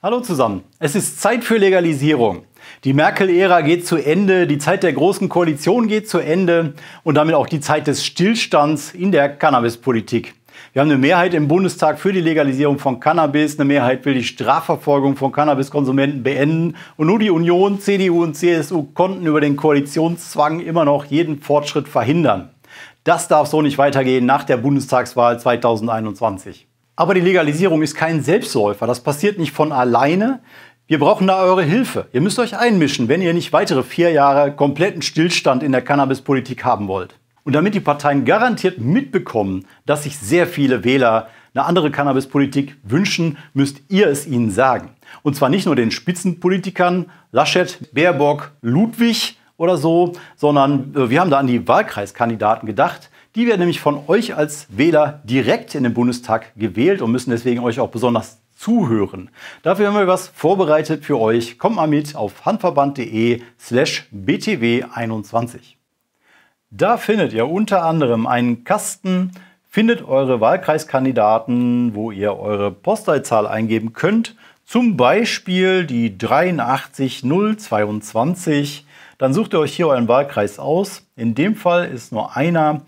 Hallo zusammen, es ist Zeit für Legalisierung. Die Merkel-Ära geht zu Ende, die Zeit der großen Koalition geht zu Ende und damit auch die Zeit des Stillstands in der Cannabispolitik. Wir haben eine Mehrheit im Bundestag für die Legalisierung von Cannabis. Eine Mehrheit will die Strafverfolgung von Cannabiskonsumenten beenden. Und nur die Union, CDU und CSU konnten über den Koalitionszwang immer noch jeden Fortschritt verhindern. Das darf so nicht weitergehen nach der Bundestagswahl 2021. Aber die Legalisierung ist kein Selbstläufer. Das passiert nicht von alleine. Wir brauchen da eure Hilfe. Ihr müsst euch einmischen, wenn ihr nicht weitere vier Jahre kompletten Stillstand in der Cannabispolitik haben wollt. Und damit die Parteien garantiert mitbekommen, dass sich sehr viele Wähler eine andere Cannabispolitik wünschen, müsst ihr es ihnen sagen. Und zwar nicht nur den Spitzenpolitikern Laschet, Baerbock, Ludwig oder so, sondern äh, wir haben da an die Wahlkreiskandidaten gedacht, die werden nämlich von euch als Wähler direkt in den Bundestag gewählt und müssen deswegen euch auch besonders zuhören. Dafür haben wir was vorbereitet für euch. Kommt mal mit auf handverband.de slash btw21. Da findet ihr unter anderem einen Kasten, findet eure Wahlkreiskandidaten, wo ihr eure Postleitzahl eingeben könnt. Zum Beispiel die 83022. Dann sucht ihr euch hier euren Wahlkreis aus. In dem Fall ist nur einer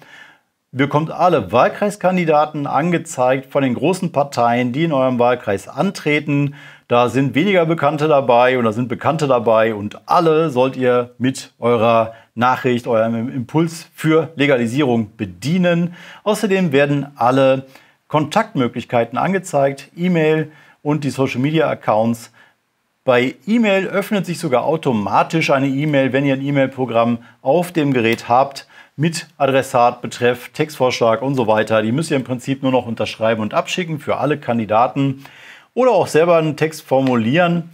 bekommt alle Wahlkreiskandidaten angezeigt von den großen Parteien, die in eurem Wahlkreis antreten. Da sind weniger Bekannte dabei und da sind Bekannte dabei und alle sollt ihr mit eurer Nachricht, eurem Impuls für Legalisierung bedienen. Außerdem werden alle Kontaktmöglichkeiten angezeigt, E-Mail und die Social-Media-Accounts. Bei E-Mail öffnet sich sogar automatisch eine E-Mail, wenn ihr ein E-Mail-Programm auf dem Gerät habt mit Adressat, Betreff, Textvorschlag und so weiter. Die müsst ihr im Prinzip nur noch unterschreiben und abschicken für alle Kandidaten oder auch selber einen Text formulieren.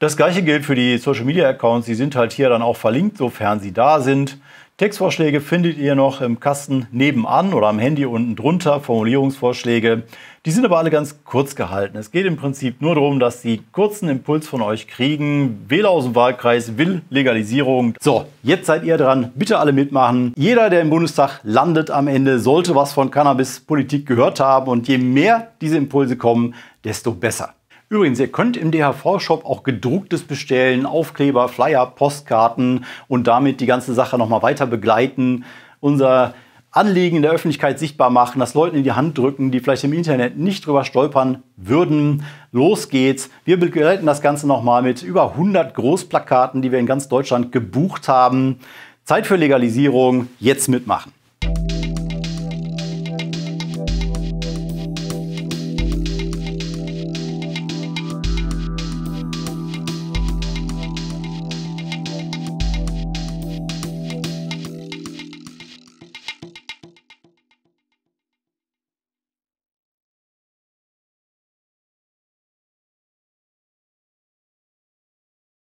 Das gleiche gilt für die Social Media Accounts, die sind halt hier dann auch verlinkt, sofern sie da sind. Textvorschläge findet ihr noch im Kasten nebenan oder am Handy unten drunter, Formulierungsvorschläge. Die sind aber alle ganz kurz gehalten. Es geht im Prinzip nur darum, dass Sie kurzen Impuls von euch kriegen. Wähler aus dem Wahlkreis will Legalisierung. So, jetzt seid ihr dran. Bitte alle mitmachen. Jeder, der im Bundestag landet am Ende, sollte was von Cannabis-Politik gehört haben. Und je mehr diese Impulse kommen, desto besser. Übrigens, ihr könnt im DHV-Shop auch gedrucktes bestellen, Aufkleber, Flyer, Postkarten und damit die ganze Sache nochmal weiter begleiten. Unser Anliegen in der Öffentlichkeit sichtbar machen, das Leuten in die Hand drücken, die vielleicht im Internet nicht drüber stolpern würden. Los geht's. Wir begleiten das Ganze nochmal mit über 100 Großplakaten, die wir in ganz Deutschland gebucht haben. Zeit für Legalisierung, jetzt mitmachen.